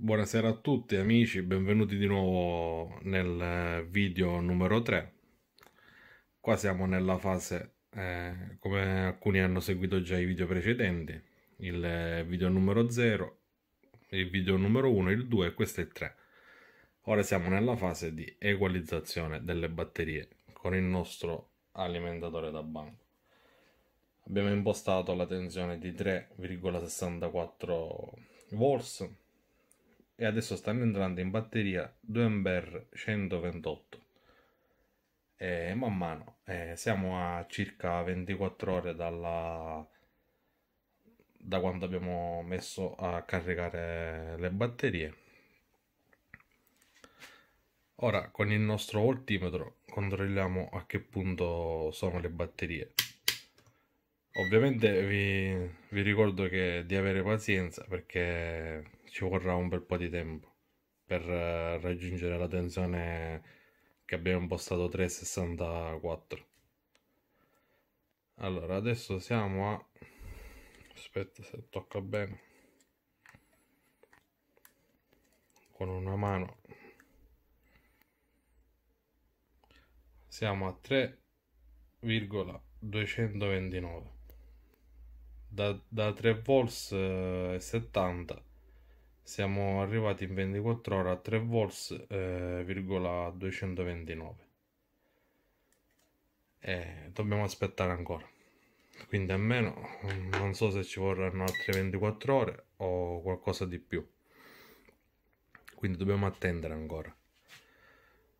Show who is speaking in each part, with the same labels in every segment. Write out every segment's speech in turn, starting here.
Speaker 1: Buonasera a tutti amici, benvenuti di nuovo nel eh, video numero 3. Qua siamo nella fase, eh, come alcuni hanno seguito già i video precedenti, il eh, video numero 0, il video numero 1, il 2 e questo è il 3. Ora siamo nella fase di equalizzazione delle batterie con il nostro alimentatore da banco. Abbiamo impostato la tensione di 3,64 volts e adesso stanno entrando in batteria 2A 128 e man mano eh, siamo a circa 24 ore dalla, da quando abbiamo messo a caricare le batterie ora con il nostro voltimetro controlliamo a che punto sono le batterie ovviamente vi, vi ricordo che, di avere pazienza perché ci vorrà un bel po' di tempo per eh, raggiungere la tensione che abbiamo impostato 3,64 allora adesso siamo a aspetta se tocca bene con una mano siamo a 3,229 da, da 3 volts eh, e 70 siamo arrivati in 24 ore a 3 volts eh, 229 e eh, dobbiamo aspettare ancora quindi almeno non so se ci vorranno altre 24 ore o qualcosa di più quindi dobbiamo attendere ancora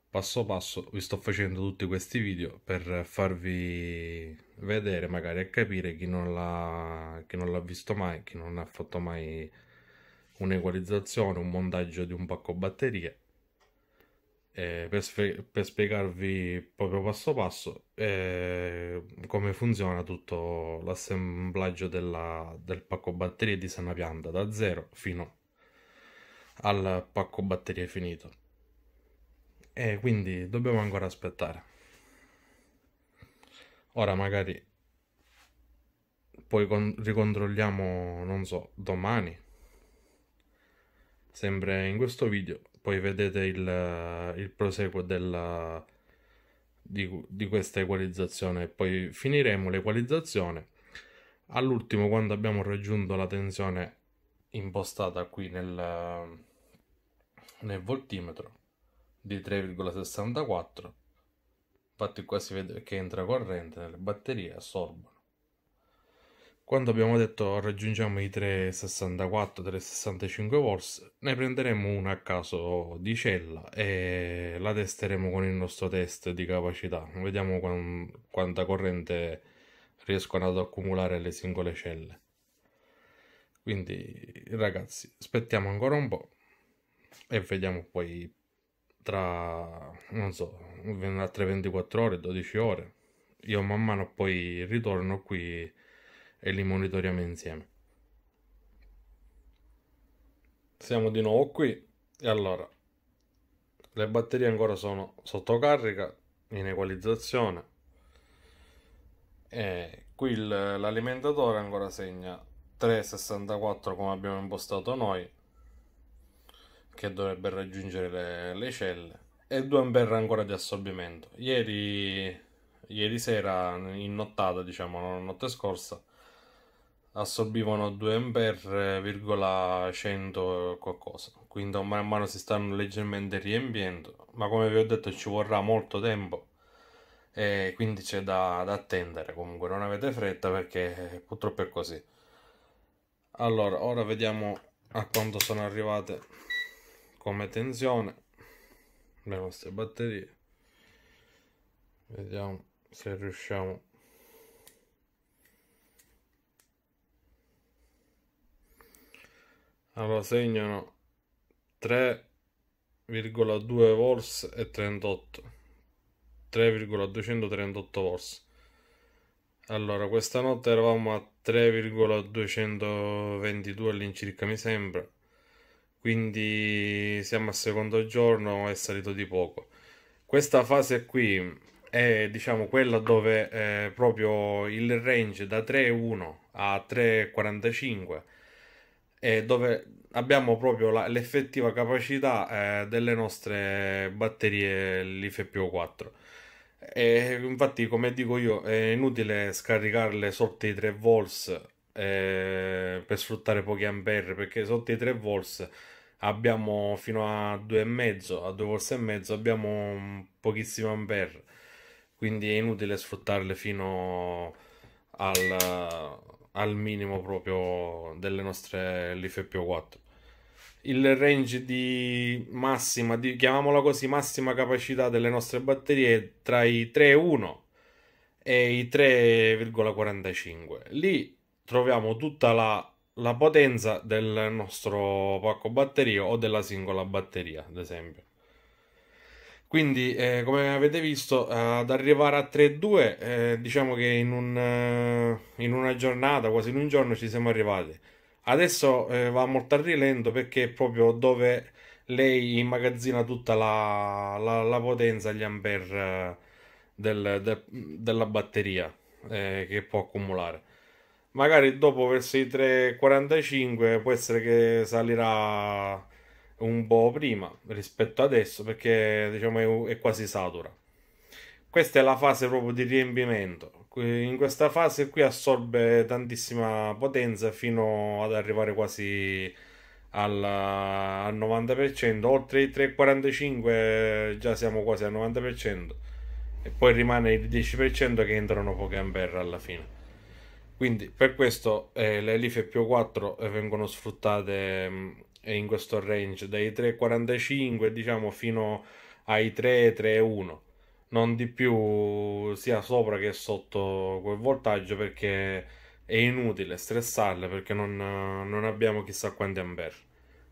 Speaker 1: passo passo vi sto facendo tutti questi video per farvi vedere magari e capire chi non l'ha visto mai chi non ha fatto mai un'equalizzazione, un montaggio di un pacco batterie. Eh, per, per, spiegarvi proprio passo passo eh, come funziona tutto l'assemblaggio del pacco batterie di sana pianta da zero fino al pacco batterie finito e quindi dobbiamo ancora aspettare ora magari poi ricontrolliamo non so domani sempre in questo video poi vedete il, il proseguo della, di, di, questa equalizzazione poi finiremo l'equalizzazione all'ultimo quando abbiamo raggiunto la tensione impostata qui nel, nel voltimetro di 3,64 infatti qua si vede che entra corrente nelle batterie assorbono quando abbiamo detto raggiungiamo i 364-365 volts, ne prenderemo una a caso di cella e la testeremo con il nostro test di capacità. Vediamo quant quanta corrente riescono ad accumulare le singole celle. Quindi ragazzi, aspettiamo ancora un po' e vediamo poi tra, non so, altre 24 ore, 12 ore. Io man mano poi ritorno qui e li monitoriamo insieme. Siamo di nuovo qui e allora le batterie ancora sono sotto carica in equalizzazione e qui l'alimentatore ancora segna 3,64 come abbiamo impostato noi che dovrebbe raggiungere le, le celle e 2 A ancora di assorbimento ieri, ieri sera in nottata diciamo la notte scorsa assorbivano 2 ampere, 100 qualcosa. Quindi man mano si stanno leggermente riempiendo, ma come vi ho detto ci vorrà molto tempo e quindi c'è da, da attendere. Comunque non avete fretta perché eh, purtroppo è così. Allora, ora vediamo a quanto sono arrivate come tensione le nostre batterie. Vediamo se riusciamo Allora segnano 3,2 volts e 38 3,238 volts. Allora, questa notte eravamo a 3,222 all'incirca, mi sembra. Quindi siamo al secondo giorno, è salito di poco. Questa fase qui è diciamo quella dove eh, proprio il range da 3,1 a 3,45 eh, dove abbiamo proprio la, l'effettiva capacità eh, delle nostre batterie LiFePO4. E infatti, come dico io, è inutile scaricarle sotto i 3 volts eh, per sfruttare pochi ampere, perché sotto i 3 volts abbiamo fino a 2,5 a 2 volts e mezzo abbiamo pochissimi ampere. Quindi è inutile sfruttarle fino al al minimo proprio delle nostre LFP4. Il range di massima, di, chiamiamola così, massima capacità delle nostre batterie tra i 3,1 e i 3,45. Lì troviamo tutta la, la potenza del nostro pacco batteria o della singola batteria, ad esempio. Quindi, eh, come avete visto, ad arrivare a 3-2, eh, diciamo che in, un, eh, in, una giornata, quasi in un giorno, ci siamo arrivati. Adesso eh, va molto a rilento perché è proprio dove lei immagazzina tutta la, la, la potenza, gli ampere eh, del, de, della batteria eh, che può accumulare. Magari dopo verso i 3,45 può essere che salirà un po' prima rispetto adesso perché diciamo è, è quasi satura. Questa è la fase proprio di riempimento. In questa fase qui assorbe tantissima potenza fino ad arrivare quasi al, al 90%, oltre i 3,45 già siamo quasi al 90% e poi rimane il 10% che entrano poche ampere alla fine. Quindi per questo eh, le LIFE più 4 vengono sfruttate eh, in questo range, dai 3,45 diciamo fino ai 3,31, non di più sia sopra che sotto quel voltaggio perché è inutile stressarle perché non, non abbiamo chissà quanti ampere.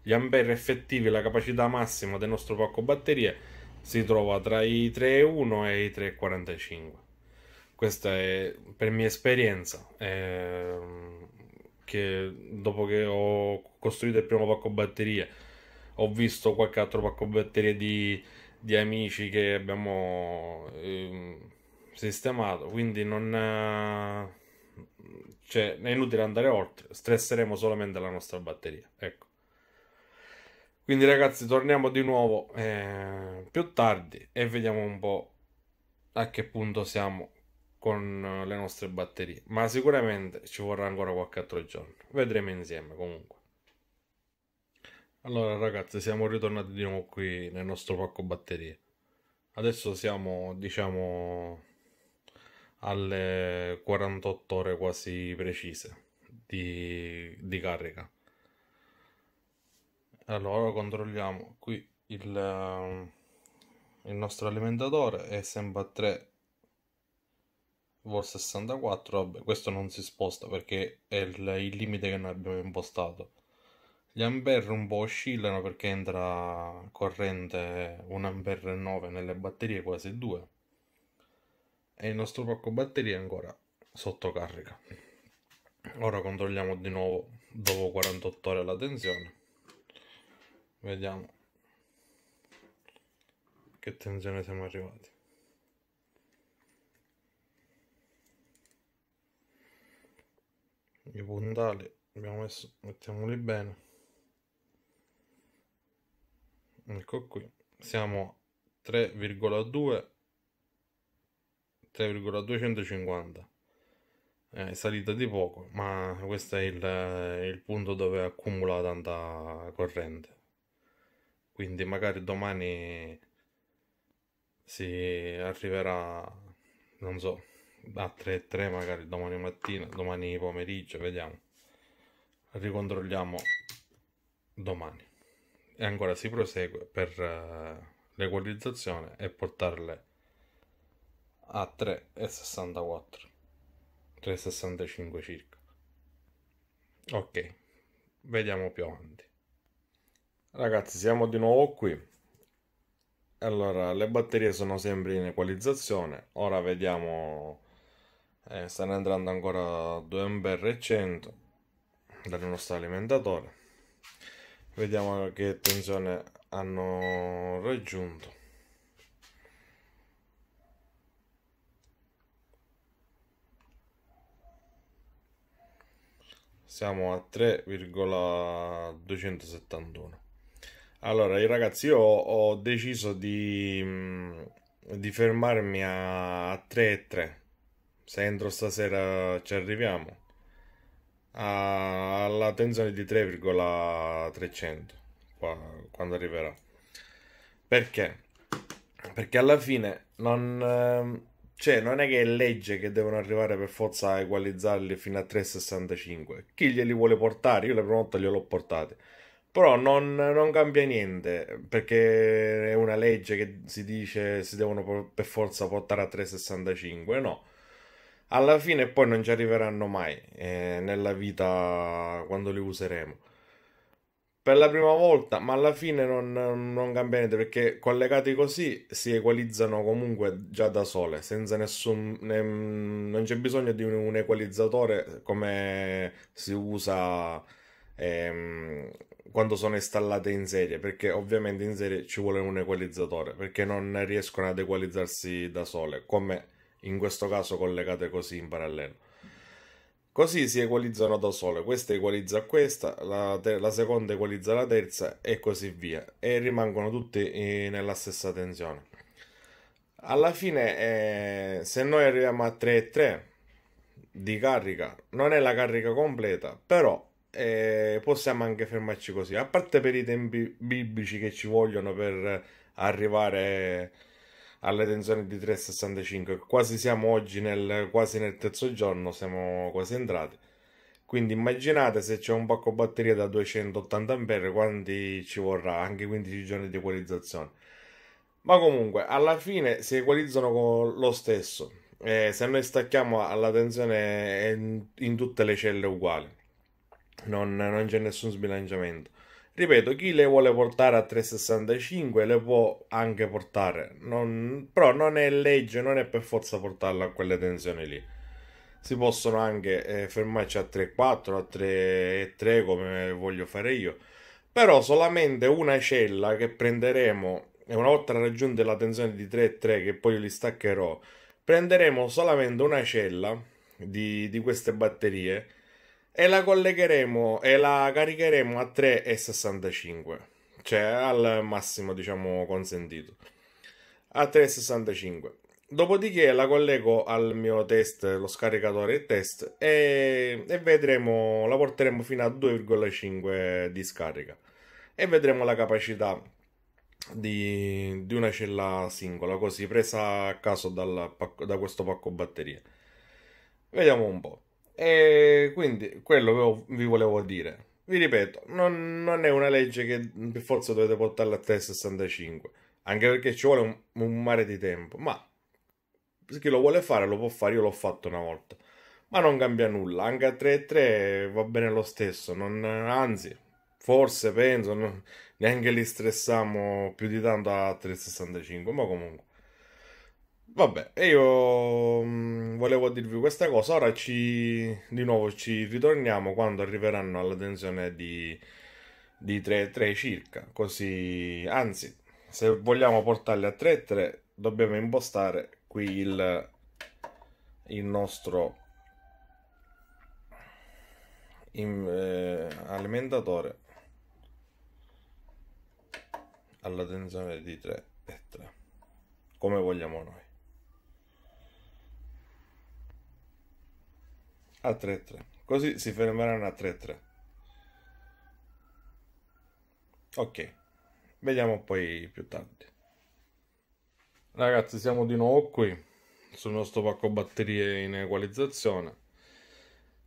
Speaker 1: Gli ampere effettivi, la capacità massima del nostro pacco batterie si trova tra i 3,1 e i 3,45. Questa è per mia esperienza. È che dopo che ho costruito il primo pacco batterie ho visto qualche altro pacco batterie di, di amici che abbiamo eh, sistemato quindi non è, eh, cioè, è inutile andare oltre stresseremo solamente la nostra batteria ecco quindi ragazzi torniamo di nuovo eh, più tardi e vediamo un po' a che punto siamo con eh, le nostre batterie, ma sicuramente ci vorrà ancora qualche altro giorno. Vedremo insieme comunque. Allora ragazzi, siamo ritornati di nuovo qui nel nostro pacco batterie. Adesso siamo, diciamo, alle 48 ore quasi precise di, di carica. Allora controlliamo qui il, ehm, il nostro alimentatore è sempre a 3 War 64, vabbè, questo non si sposta perché è il, il limite che noi abbiamo impostato. Gli ampere un po' oscillano perché entra corrente 1 ampere 9 nelle batterie, quasi 2. E il nostro pacco batterie è ancora sotto carica. Ora controlliamo di nuovo dopo 48 ore la tensione. Vediamo che tensione siamo arrivati. i puntali abbiamo messo mettiamoli bene ecco qui siamo 3,2 3,250 è salita di poco ma questo è il, il punto dove accumula tanta corrente quindi magari domani si arriverà non so a 3.3 magari domani mattina, domani pomeriggio, vediamo. Ricontrolliamo domani. E ancora si prosegue per eh, l'equalizzazione e portarle a 3,64, 3,65 circa. Ok, vediamo più avanti. Ragazzi, siamo di nuovo qui. Allora, le batterie sono sempre in equalizzazione. Ora vediamo eh, stanno entrando ancora 2 e 100 dal nostro alimentatore vediamo che tensione hanno raggiunto siamo a 3,271 allora i ragazzi io ho deciso di, mm, di fermarmi a 3,3 se entro stasera ci arriviamo, alla tensione di 3,300 quando arriverà. Perché? Perché alla fine non, ehm, cioè, non è che è legge che devono arrivare per forza a equalizzarli fino a 3,65. Chi glieli vuole portare? Io le la prima volta ho portate. Però non, non, cambia niente, perché è una legge che si dice si devono per forza portare a 3,65. No alla fine poi non ci arriveranno mai eh, nella vita quando li useremo. Per la prima volta, ma alla fine non, non cambia niente perché collegati così si equalizzano comunque già da sole, senza nessun. Ne, non c'è bisogno di un, un equalizzatore come si usa ehm, quando sono installate in serie, perché ovviamente in serie ci vuole un equalizzatore perché non riescono ad equalizzarsi da sole come in questo caso collegate così in parallelo. Così si equalizzano da sole, questa equalizza questa, la, la seconda equalizza la terza e così via, e rimangono tutte eh, nella stessa tensione. Alla fine, eh, se noi arriviamo a 3,3 di carica, non è la carica completa, però eh, possiamo anche fermarci così, a parte per i tempi biblici che ci vogliono per arrivare alle tensioni di 3,65. Quasi siamo oggi nel, quasi nel terzo giorno, siamo quasi entrati. Quindi immaginate se c'è un pacco batteria da 280 A quanti ci vorrà, anche 15 giorni di equalizzazione. Ma comunque, alla fine si equalizzano con lo stesso. Eh, se noi stacchiamo alla tensione in, eh, in tutte le celle uguali, non, non c'è nessun sbilanciamento ripeto, chi le vuole portare a 365 le può anche portare, non, però non è legge, non è per forza portarla a quelle tensioni lì. Si possono anche eh, fermarci a 3,4, a 3,3 come voglio fare io, però solamente una cella che prenderemo e una volta raggiunta la tensione di 3,3 che poi li staccherò, prenderemo solamente una cella di, di queste batterie e la collegheremo e la caricheremo a 3,65 cioè al massimo diciamo consentito a 3,65 dopodiché la collego al mio test lo scaricatore test e, e vedremo la porteremo fino a 2,5 di scarica e vedremo la capacità di, di, una cella singola così presa a caso dal, da questo pacco batterie vediamo un po' E quindi quello vi volevo dire. Vi ripeto, non, non è una legge che per forza dovete portarla a 365, anche perché ci vuole un, un mare di tempo, ma chi lo vuole fare lo può fare, io l'ho fatto una volta. Ma non cambia nulla, anche a 3 va bene lo stesso, non, anzi, forse penso, non, neanche li stressiamo più di tanto a 365, ma comunque. Vabbè, e io mm, volevo dirvi questa cosa, ora ci, di nuovo ci ritorniamo quando arriveranno alla tensione di, di 3-3 circa, così, anzi, se vogliamo portarli a 3-3 dobbiamo impostare qui il, il nostro in, eh, alimentatore alla tensione di 3 e 3, come vogliamo noi. a 3-3. Così si fermeranno a 3-3. Ok, vediamo poi più tardi. Ragazzi, siamo di nuovo qui sul nostro pacco batterie in equalizzazione.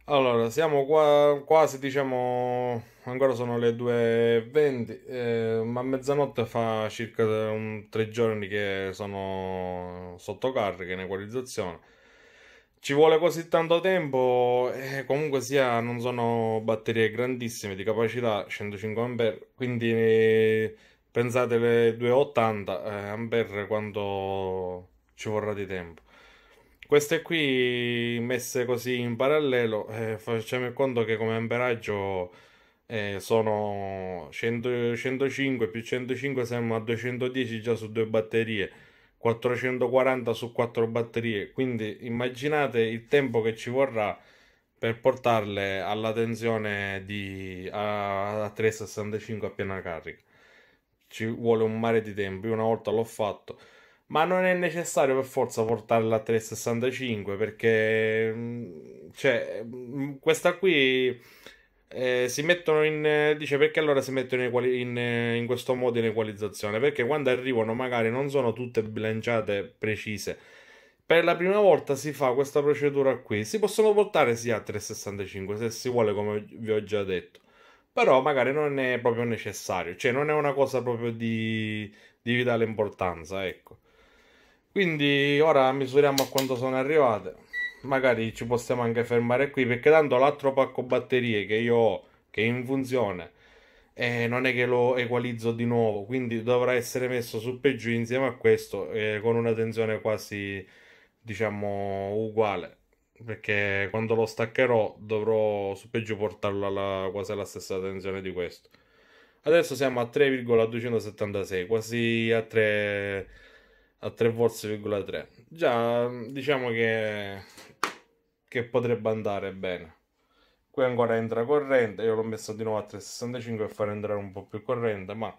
Speaker 1: Allora, siamo qua, quasi, diciamo, ancora sono le 2.20, eh, ma a mezzanotte fa circa un, tre giorni che sono sotto carica in equalizzazione ci vuole così tanto tempo e eh, comunque sia non sono batterie grandissime di capacità 105 A, quindi eh, pensate le 280 eh, A quanto ci vorrà di tempo. Queste qui messe così in parallelo, eh, facciamo il conto che come amperaggio eh, sono 100, 105 più 105 siamo a 210 già su due batterie 440 su 4 batterie, quindi immaginate il tempo che ci vorrà per portarle alla tensione di a, 365 a piena carica. Ci vuole un mare di tempo, io una volta l'ho fatto, ma non è necessario per forza portarla a 365 perché mm, cioè mm, questa qui eh, si mettono in eh, dice perché allora si mettono in, in, eh, in, questo modo in equalizzazione perché quando arrivano magari non sono tutte bilanciate precise per la prima volta si fa questa procedura qui si possono portare sia a 365 se si vuole come vi ho già detto però magari non è proprio necessario cioè non è una cosa proprio di, di vitale importanza ecco quindi ora misuriamo a quanto sono arrivate magari ci possiamo anche fermare qui perché tanto l'altro pacco batterie che io ho, che è in funzione, eh, non è che lo equalizzo di nuovo, quindi dovrà essere messo su peggio insieme a questo eh, con una tensione quasi, diciamo, uguale. Perché quando lo staccherò dovrò su peggio portarlo alla, quasi alla stessa tensione di questo. Adesso siamo a 3,276, quasi a 3 a 3,3 Già, diciamo che, che potrebbe andare bene. Qui ancora entra corrente, io l'ho messo di nuovo a 3,65 per far entrare un po' più corrente, ma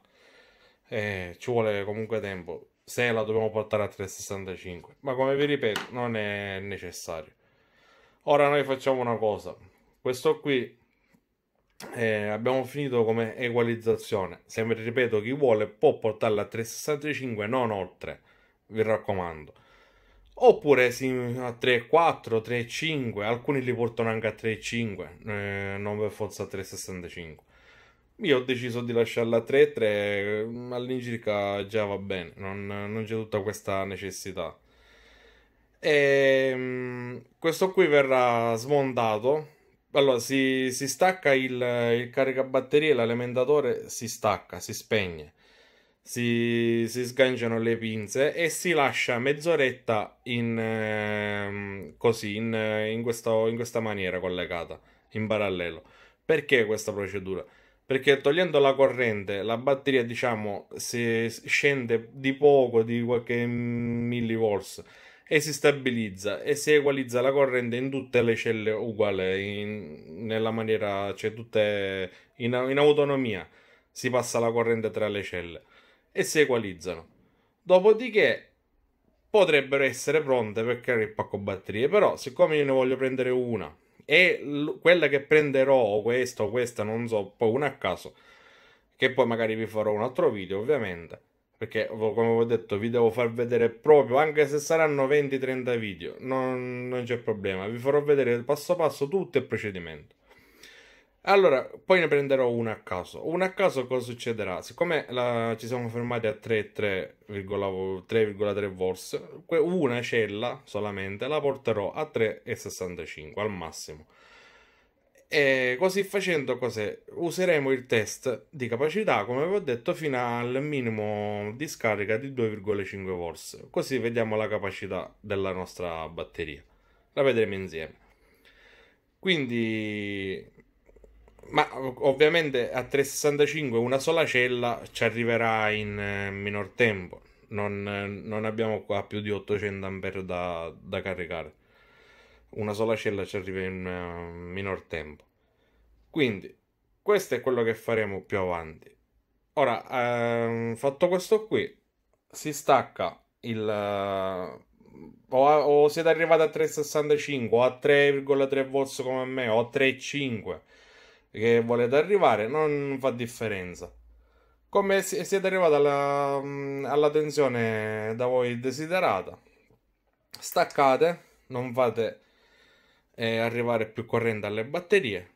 Speaker 1: eh, ci vuole comunque tempo se la dobbiamo portare a 3,65 ma come vi ripeto non è necessario ora noi facciamo una cosa questo qui eh, abbiamo finito come equalizzazione se mi ripeto chi vuole può portarla a 3,65 non oltre vi raccomando Oppure sì, a 3,4, 3,5, alcuni li portano anche a 3,5, eh, non per forza a 3,65. Io ho deciso di lasciarla a 3,3, mm, all'incirca già va bene, non, non c'è tutta questa necessità. E, ehm, questo qui verrà smontato. Allora, si, si stacca il, il caricabatterie, l'alimentatore si stacca, si spegne si, si sganciano le pinze e si lascia mezz'oretta in, eh, così, in, in, questo, in questa maniera collegata, in parallelo. Perché questa procedura? Perché togliendo la corrente, la batteria, diciamo, si scende di poco, di qualche millivolts, e si stabilizza e si equalizza la corrente in tutte le celle uguali, in, nella maniera, cioè tutte in, in autonomia si passa la corrente tra le celle e si equalizzano. Dopodiché potrebbero essere pronte per creare il pacco batterie, però siccome io ne voglio prendere una e l- quella che prenderò, o questa o questa, non so, poi una a caso, che poi magari vi farò un altro video ovviamente, perché come ho detto vi devo far vedere proprio, anche se saranno 20-30 video, non, non c'è problema, vi farò vedere passo passo tutto il procedimento. Allora, poi ne prenderò una a caso. Una a caso cosa succederà? Siccome la, ci siamo fermati a 3,3 volts, una cella solamente la porterò a 3,65 al massimo. E così facendo cos'è? Useremo il test di capacità, come vi ho detto, fino al minimo di scarica di 2,5 volts. Così vediamo la capacità della nostra batteria. La vedremo insieme. Quindi ma ovviamente a 365 una sola cella ci arriverà in eh, minor tempo. Non, non, abbiamo qua più di 800 ampere da, da caricare. Una sola cella ci arriva in eh, minor tempo. Quindi, questo è quello che faremo più avanti. Ora, ehm, fatto questo qui, si stacca il eh, o, o siete arrivati a 3,65 o a 3,3 volts come me o a 3,5 che volete arrivare non fa differenza. Come siete arrivati alla, mm, alla tensione da voi desiderata, staccate, non fate eh, arrivare più corrente alle batterie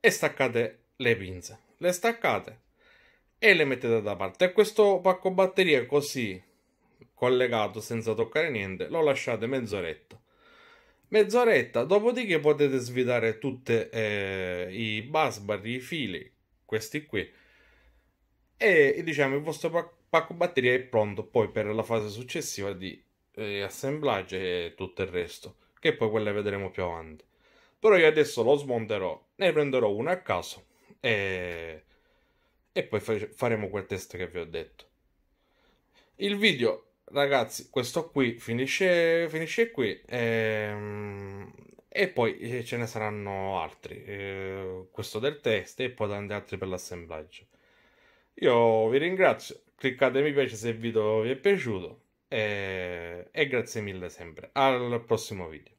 Speaker 1: e staccate le pinze. Le staccate e le mettete da parte. E questo pacco batterie così collegato senza toccare niente lo lasciate mezz'oretta mezz'oretta, dopodiché potete svitare tutti eh, i busbar, i fili, questi qui, e diciamo il vostro pacco batteria è pronto poi per la fase successiva di eh, assemblaggio e tutto il resto, che poi quelle vedremo più avanti. Però io adesso lo smonterò, ne prenderò uno a caso e, e poi faremo quel test che vi ho detto. Il video ragazzi, questo qui finisce, finisce qui. Ehm, e poi eh, ce ne saranno altri. Eh, questo del test e poi tanti altri per l'assemblaggio. Io vi ringrazio. Cliccate mi piace se il video vi è piaciuto. e, eh, e grazie mille sempre. Al prossimo video.